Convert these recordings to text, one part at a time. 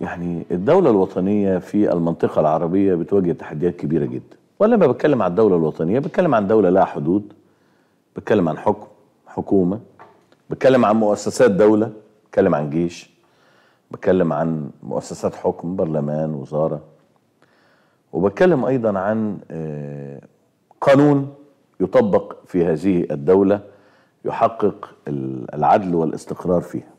يعني الدولة الوطنية في المنطقة العربية بتواجه تحديات كبيرة جدا ولما بتكلم عن الدولة الوطنية بتكلم عن دولة لها حدود بتكلم عن حكم حكومة بتكلم عن مؤسسات دولة بتكلم عن جيش بتكلم عن مؤسسات حكم برلمان وزارة وبتكلم أيضا عن آه، قانون يطبق في هذه الدولة يحقق العدل والاستقرار فيها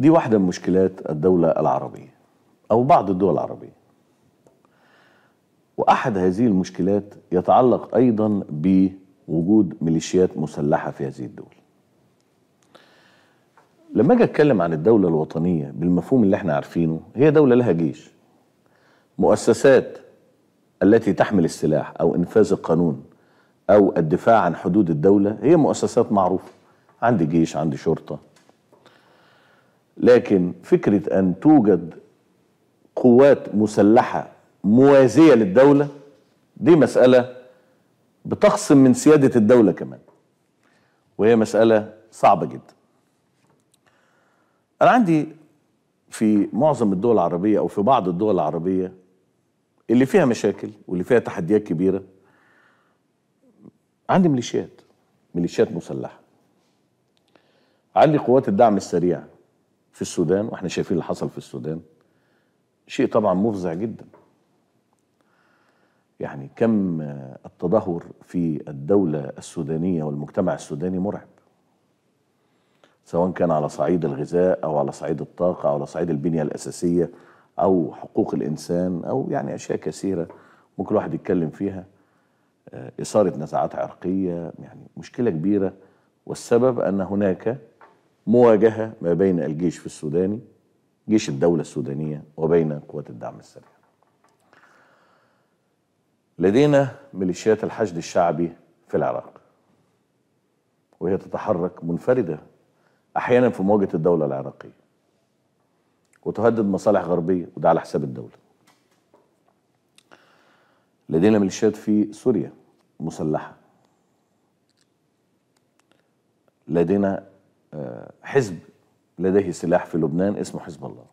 دي واحدة من مشكلات الدولة العربية أو بعض الدول العربية وأحد هذه المشكلات يتعلق أيضا بوجود ميليشيات مسلحة في هذه الدول لما أجي أتكلم عن الدولة الوطنية بالمفهوم اللي احنا عارفينه هي دولة لها جيش مؤسسات التي تحمل السلاح أو إنفاذ القانون أو الدفاع عن حدود الدولة هي مؤسسات معروفة عندي جيش عندي شرطة لكن فكرة أن توجد قوات مسلحة موازية للدولة دي مسألة بتخصم من سيادة الدولة كمان وهي مسألة صعبة جدا أنا عندي في معظم الدول العربية أو في بعض الدول العربية اللي فيها مشاكل واللي فيها تحديات كبيرة عندي ميليشيات ميليشيات مسلحة عندي قوات الدعم السريع في السودان واحنا شايفين اللي حصل في السودان شيء طبعا مفزع جدا يعني كم التدهور في الدولة السودانية والمجتمع السوداني مرعب سواء كان على صعيد الغذاء أو على صعيد الطاقة أو على صعيد البنية الأساسية أو حقوق الإنسان أو يعني أشياء كثيرة ممكن الواحد يتكلم فيها آه، إثارة نزاعات عرقية يعني مشكلة كبيرة والسبب أن هناك مواجهة ما بين الجيش السوداني جيش الدولة السودانية وبين قوات الدعم السريع لدينا ميليشيات الحشد الشعبي في العراق وهي تتحرك منفردة أحيانا في مواجهة الدولة العراقية وتهدد مصالح غربية وده على حساب الدولة لدينا ميليشيات في سوريا مسلحة لدينا حزب لديه سلاح في لبنان اسمه حزب الله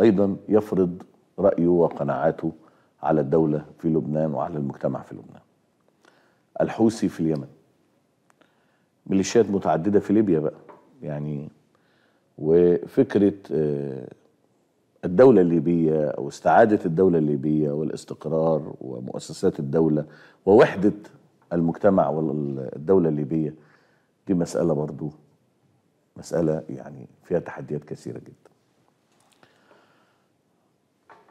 أيضا يفرض رأيه وقناعاته على الدولة في لبنان وعلى المجتمع في لبنان الحوثي في اليمن ميليشيات متعددة في ليبيا بقى يعني وفكرة آه، الدولة الليبية أو استعادة الدولة الليبية والاستقرار ومؤسسات الدولة ووحدة المجتمع والدولة الليبية دي مسألة برضو مسألة يعني فيها تحديات كثيرة جدا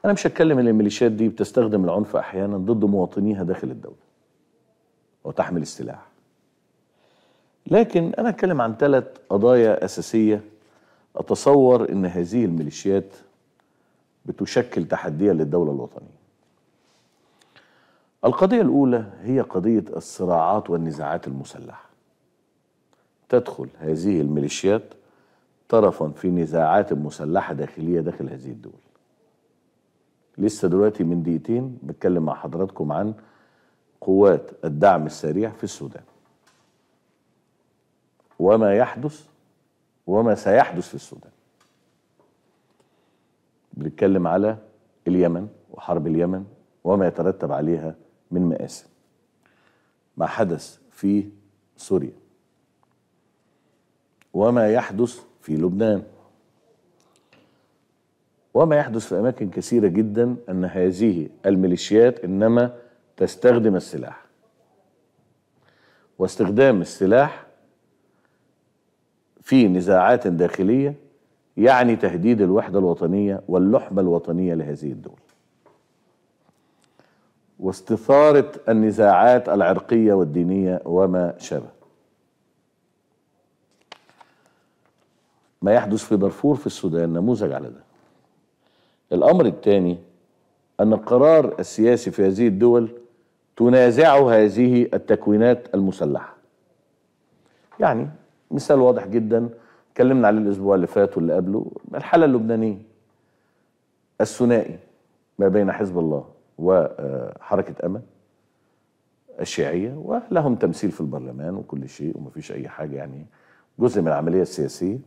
أنا مش هتكلم إن الميليشيات دي بتستخدم العنف أحيانا ضد مواطنيها داخل الدولة وتحمل السلاح لكن أنا أتكلم عن ثلاث قضايا أساسية أتصور إن هذه الميليشيات بتشكل تحديا للدولة الوطنية القضية الأولى هي قضية الصراعات والنزاعات المسلحة تدخل هذه الميليشيات طرفا في نزاعات مسلحة داخلية داخل هذه الدول لسه دلوقتي من دقيقتين بتكلم مع حضراتكم عن قوات الدعم السريع في السودان وما يحدث وما سيحدث في السودان بنتكلم على اليمن وحرب اليمن وما يترتب عليها من مآسي ما حدث في سوريا وما يحدث في لبنان وما يحدث في أماكن كثيرة جدا أن هذه الميليشيات إنما تستخدم السلاح واستخدام السلاح في نزاعات داخلية يعني تهديد الوحدة الوطنية واللحمة الوطنية لهذه الدول واستثارة النزاعات العرقية والدينية وما شابه ما يحدث في دارفور في السودان نموذج على ده الأمر الثاني أن القرار السياسي في هذه الدول تنازعه هذه التكوينات المسلحة يعني مثال واضح جدا اتكلمنا عليه الأسبوع اللي فات واللي قبله الحالة اللبنانية الثنائي ما بين حزب الله وحركة أمل الشيعية ولهم تمثيل في البرلمان وكل شيء ومفيش أي حاجة يعني جزء من العملية السياسية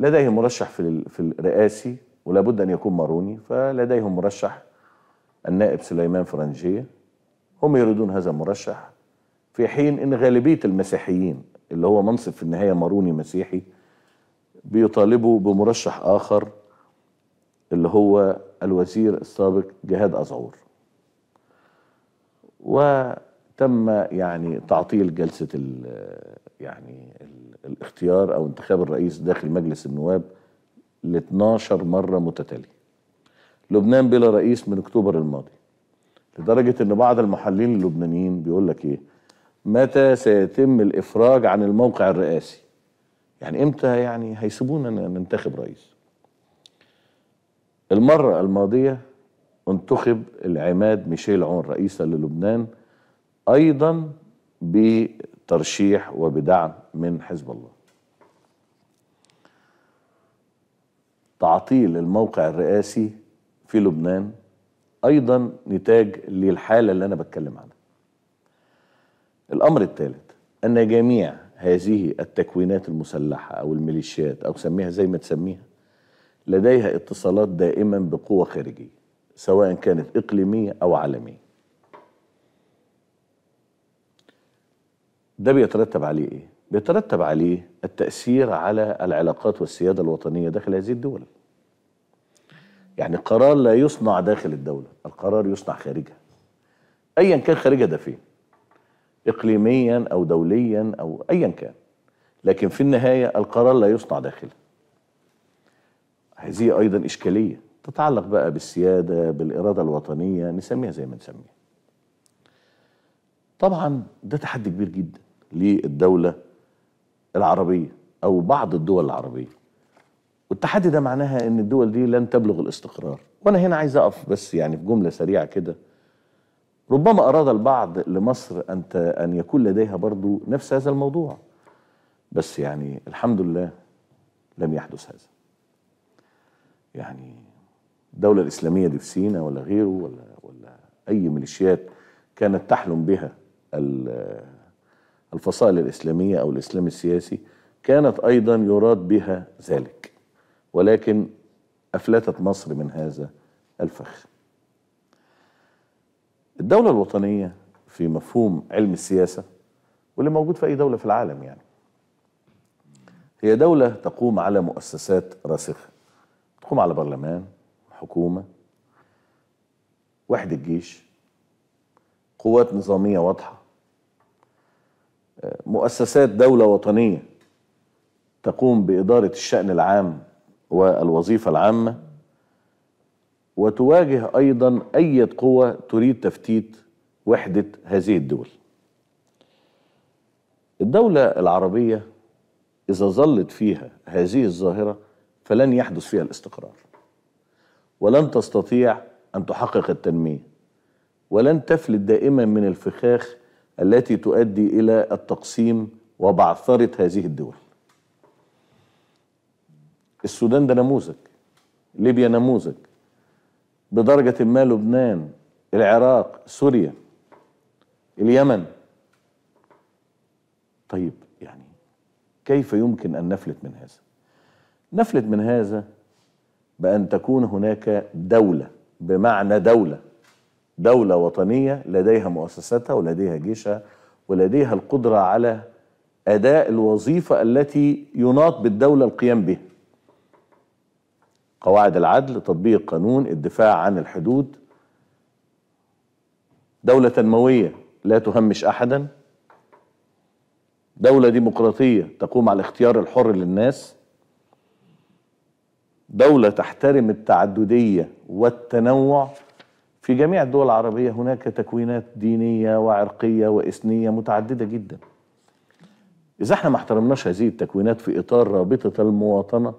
لديه مرشح في في الرئاسي ولابد ان يكون ماروني فلديهم مرشح النائب سليمان فرنجيه هم يريدون هذا المرشح في حين ان غالبيه المسيحيين اللي هو منصب في النهايه ماروني مسيحي بيطالبوا بمرشح اخر اللي هو الوزير السابق جهاد ازعور و تم يعني تعطيل جلسه ال يعني الـ الاختيار او انتخاب الرئيس داخل مجلس النواب ل 12 مره متتاليه. لبنان بلا رئيس من اكتوبر الماضي. لدرجه ان بعض المحللين اللبنانيين بيقول لك ايه؟ متى سيتم الافراج عن الموقع الرئاسي؟ يعني امتى يعني هيسيبونا ننتخب رئيس؟ المره الماضيه انتخب العماد ميشيل عون رئيسا للبنان ايضا بترشيح وبدعم من حزب الله تعطيل الموقع الرئاسي في لبنان ايضا نتاج للحاله اللي انا بتكلم عنها الامر الثالث ان جميع هذه التكوينات المسلحه او الميليشيات او سميها زي ما تسميها لديها اتصالات دائما بقوى خارجيه سواء كانت اقليميه او عالميه ده بيترتب عليه ايه؟ بيترتب عليه التأثير على العلاقات والسيادة الوطنية داخل هذه الدول يعني قرار لا يصنع داخل الدولة القرار يصنع خارجها أيا كان خارجها ده فين إقليميا أو دوليا أو أيا كان لكن في النهاية القرار لا يصنع داخلها هذه أيضا إشكالية تتعلق بقى بالسيادة بالإرادة الوطنية نسميها زي ما نسميها طبعا ده تحدي كبير جدا للدولة العربية أو بعض الدول العربية والتحدي ده معناها ان الدول دي لن تبلغ الاستقرار وانا هنا عايز اقف بس يعني في جمله سريعه كده ربما اراد البعض لمصر ان ان يكون لديها برضو نفس هذا الموضوع بس يعني الحمد لله لم يحدث هذا يعني الدولة الإسلامية دي في سينا ولا غيره ولا ولا أي ميليشيات كانت تحلم بها الفصائل الإسلامية أو الإسلام السياسي كانت أيضا يراد بها ذلك ولكن أفلتت مصر من هذا الفخ الدولة الوطنية في مفهوم علم السياسة واللي موجود في أي دولة في العالم يعني هي دولة تقوم على مؤسسات راسخة تقوم على برلمان حكومة وحدة جيش قوات نظامية واضحة مؤسسات دولة وطنية تقوم بإدارة الشأن العام والوظيفة العامة وتواجه أيضا أي قوة تريد تفتيت وحدة هذه الدول الدولة العربية إذا ظلت فيها هذه الظاهرة فلن يحدث فيها الاستقرار ولن تستطيع أن تحقق التنمية ولن تفلت دائما من الفخاخ التي تؤدي إلى التقسيم وبعثرة هذه الدول السودان ده نموذج ليبيا نموذج بدرجة ما لبنان العراق سوريا اليمن طيب يعني كيف يمكن أن نفلت من هذا نفلت من هذا بأن تكون هناك دولة بمعنى دولة دولة وطنية لديها مؤسساتها ولديها جيشها ولديها القدرة على أداء الوظيفة التي يناط بالدولة القيام بها قواعد العدل تطبيق قانون الدفاع عن الحدود دولة تنموية لا تهمش أحدا دولة ديمقراطية تقوم على الاختيار الحر للناس دولة تحترم التعددية والتنوع في جميع الدول العربية هناك تكوينات دينية وعرقية وإثنية متعددة جدا إذا احنا ما احترمناش هذه التكوينات في إطار رابطة المواطنة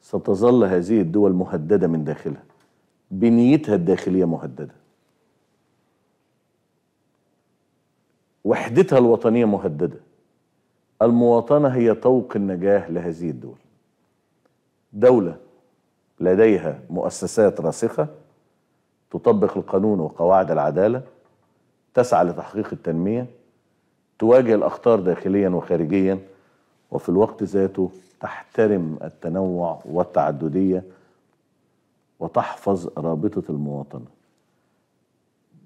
ستظل هذه الدول مهددة من داخلها بنيتها الداخلية مهددة وحدتها الوطنية مهددة المواطنة هي طوق النجاح لهذه الدول دولة لديها مؤسسات راسخة تطبق القانون وقواعد العدالة تسعى لتحقيق التنمية تواجه الأخطار داخليا وخارجيا وفي الوقت ذاته تحترم التنوع والتعددية وتحفظ رابطة المواطنة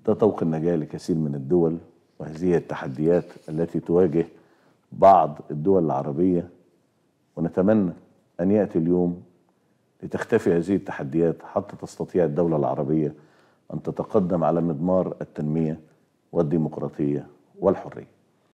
ده طوق النجاة لكثير من الدول وهذه التحديات التي تواجه بعض الدول العربية ونتمنى أن يأتي اليوم لتختفي هذه التحديات حتى تستطيع الدولة العربية أن تتقدم على مضمار التنمية والديمقراطية والحرية